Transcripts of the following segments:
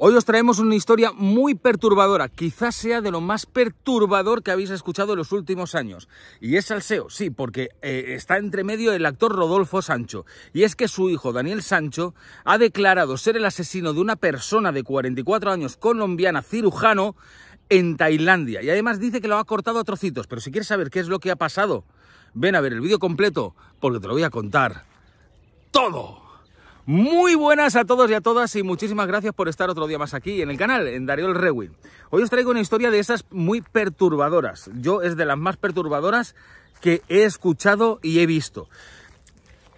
Hoy os traemos una historia muy perturbadora, quizás sea de lo más perturbador que habéis escuchado en los últimos años. Y es Seo, sí, porque eh, está entre medio el actor Rodolfo Sancho. Y es que su hijo, Daniel Sancho, ha declarado ser el asesino de una persona de 44 años colombiana, cirujano, en Tailandia. Y además dice que lo ha cortado a trocitos. Pero si quieres saber qué es lo que ha pasado, ven a ver el vídeo completo, porque te lo voy a contar todo. Muy buenas a todos y a todas y muchísimas gracias por estar otro día más aquí en el canal, en Darío el Hoy os traigo una historia de esas muy perturbadoras. Yo es de las más perturbadoras que he escuchado y he visto.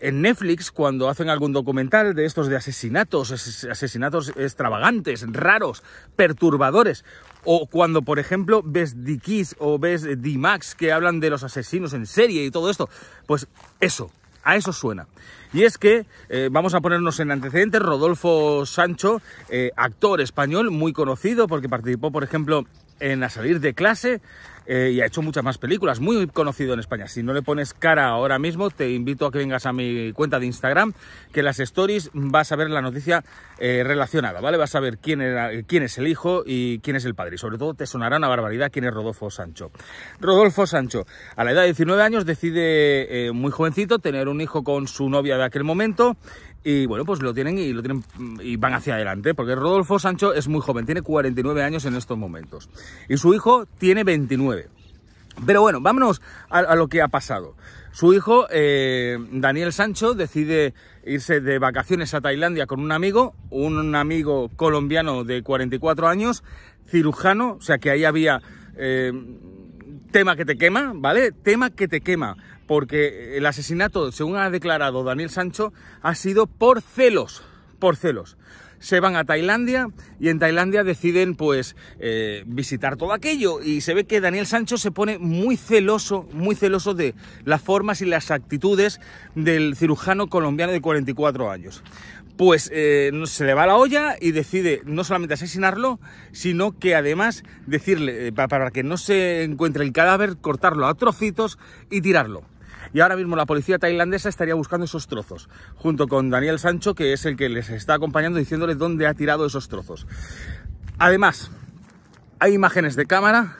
En Netflix, cuando hacen algún documental de estos de asesinatos, asesinatos extravagantes, raros, perturbadores, o cuando, por ejemplo, ves The Kiss o ves D-Max que hablan de los asesinos en serie y todo esto, pues eso, a eso suena. Y es que, eh, vamos a ponernos en antecedentes, Rodolfo Sancho, eh, actor español muy conocido porque participó, por ejemplo, en A Salir de Clase eh, y ha hecho muchas más películas, muy conocido en España. Si no le pones cara ahora mismo, te invito a que vengas a mi cuenta de Instagram, que en las stories vas a ver la noticia eh, relacionada, ¿vale? Vas a ver quién, es el hijo y quién es el padre. Y sobre todo te sonará una barbaridad quién es Rodolfo Sancho. Rodolfo Sancho, a la edad de 19 años, decide eh, muy jovencito tener un hijo con su novia de aquel momento y bueno, pues lo tienen y lo tienen y van hacia adelante, porque Rodolfo Sancho es muy joven, tiene 49 años en estos momentos y su hijo tiene 29. Pero bueno, vámonos a, lo que ha pasado. Su hijo, eh, Daniel Sancho, decide irse de vacaciones a Tailandia con un amigo, un amigo colombiano de 44 años, cirujano, o sea que ahí había eh, tema que te quema, ¿vale? Tema que te quema, porque el asesinato, según ha declarado Daniel Sancho, ha sido por celos, por celos se van a Tailandia y en Tailandia deciden pues eh, visitar todo aquello y se ve que Daniel Sancho se pone muy celoso, muy celoso de las formas y las actitudes del cirujano colombiano de 44 años. Pues eh, se le va la olla y decide no solamente asesinarlo, sino que además decirle, eh, para que no se encuentre el cadáver, cortarlo a trocitos y tirarlo y ahora mismo la policía tailandesa estaría buscando esos trozos, junto con Daniel Sancho, que es el que les está acompañando diciéndoles dónde ha tirado esos trozos. Además, hay imágenes de cámara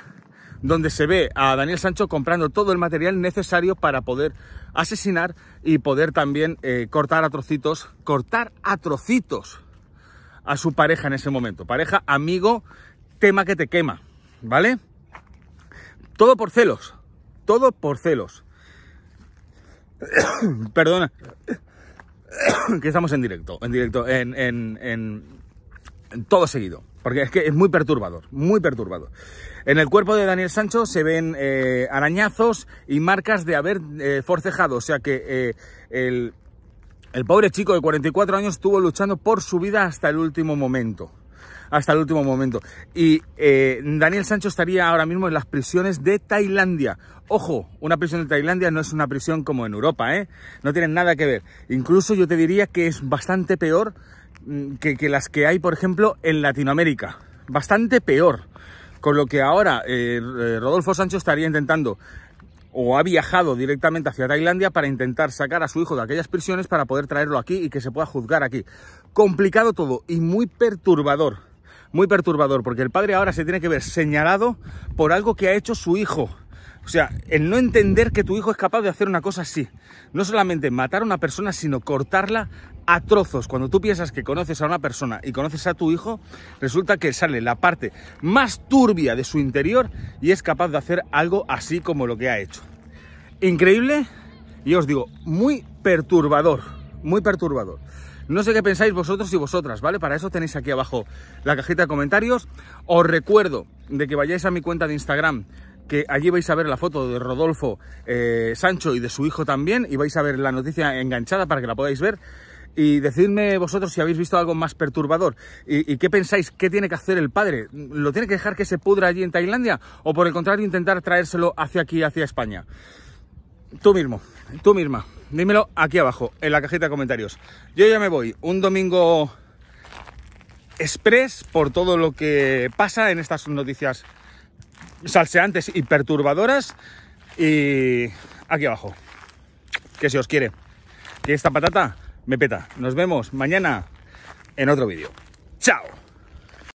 donde se ve a Daniel Sancho comprando todo el material necesario para poder asesinar y poder también eh, cortar a trocitos, cortar a trocitos a su pareja en ese momento. Pareja, amigo, tema que te quema, ¿vale? Todo por celos, todo por celos. Perdona. que estamos en directo, en directo, en, en, en, todo seguido. Porque es que es muy perturbador, muy perturbador. En el cuerpo de Daniel Sancho se ven eh, arañazos y marcas de haber eh, forcejado. O sea que eh, el, el pobre chico de 44 años estuvo luchando por su vida hasta el último momento hasta el último momento. Y eh, Daniel Sancho estaría ahora mismo en las prisiones de Tailandia. Ojo, una prisión de Tailandia no es una prisión como en Europa, ¿eh? No tienen nada que ver. Incluso yo te diría que es bastante peor mm, que, las que hay, por ejemplo, en Latinoamérica. Bastante peor. Con lo que ahora eh, eh, Rodolfo Sancho estaría intentando o ha viajado directamente hacia Tailandia para intentar sacar a su hijo de aquellas prisiones para poder traerlo aquí y que se pueda juzgar aquí. Complicado todo y muy perturbador muy perturbador, porque el padre ahora se tiene que ver señalado por algo que ha hecho su hijo. O sea, el no entender que tu hijo es capaz de hacer una cosa así. No solamente matar a una persona, sino cortarla a trozos. Cuando tú piensas que conoces a una persona y conoces a tu hijo, resulta que sale la parte más turbia de su interior y es capaz de hacer algo así como lo que ha hecho. Increíble y os digo, muy perturbador, muy perturbador. No sé qué pensáis vosotros y vosotras, ¿vale? Para eso tenéis aquí abajo la cajita de comentarios. Os recuerdo de que vayáis a mi cuenta de Instagram, que allí vais a ver la foto de Rodolfo eh, Sancho y de su hijo también, y vais a ver la noticia enganchada para que la podáis ver. Y decidme vosotros si habéis visto algo más perturbador. ¿Y, ¿Y, qué pensáis? ¿Qué tiene que hacer el padre? ¿Lo tiene que dejar que se pudra allí en Tailandia? ¿O por el contrario intentar traérselo hacia aquí, hacia España? Tú mismo, tú misma dímelo aquí abajo, en la cajita de comentarios. Yo ya me voy, un domingo express por todo lo que pasa en estas noticias salseantes y perturbadoras. Y aquí abajo, que si os quiere, que esta patata me peta. Nos vemos mañana en otro vídeo. ¡Chao!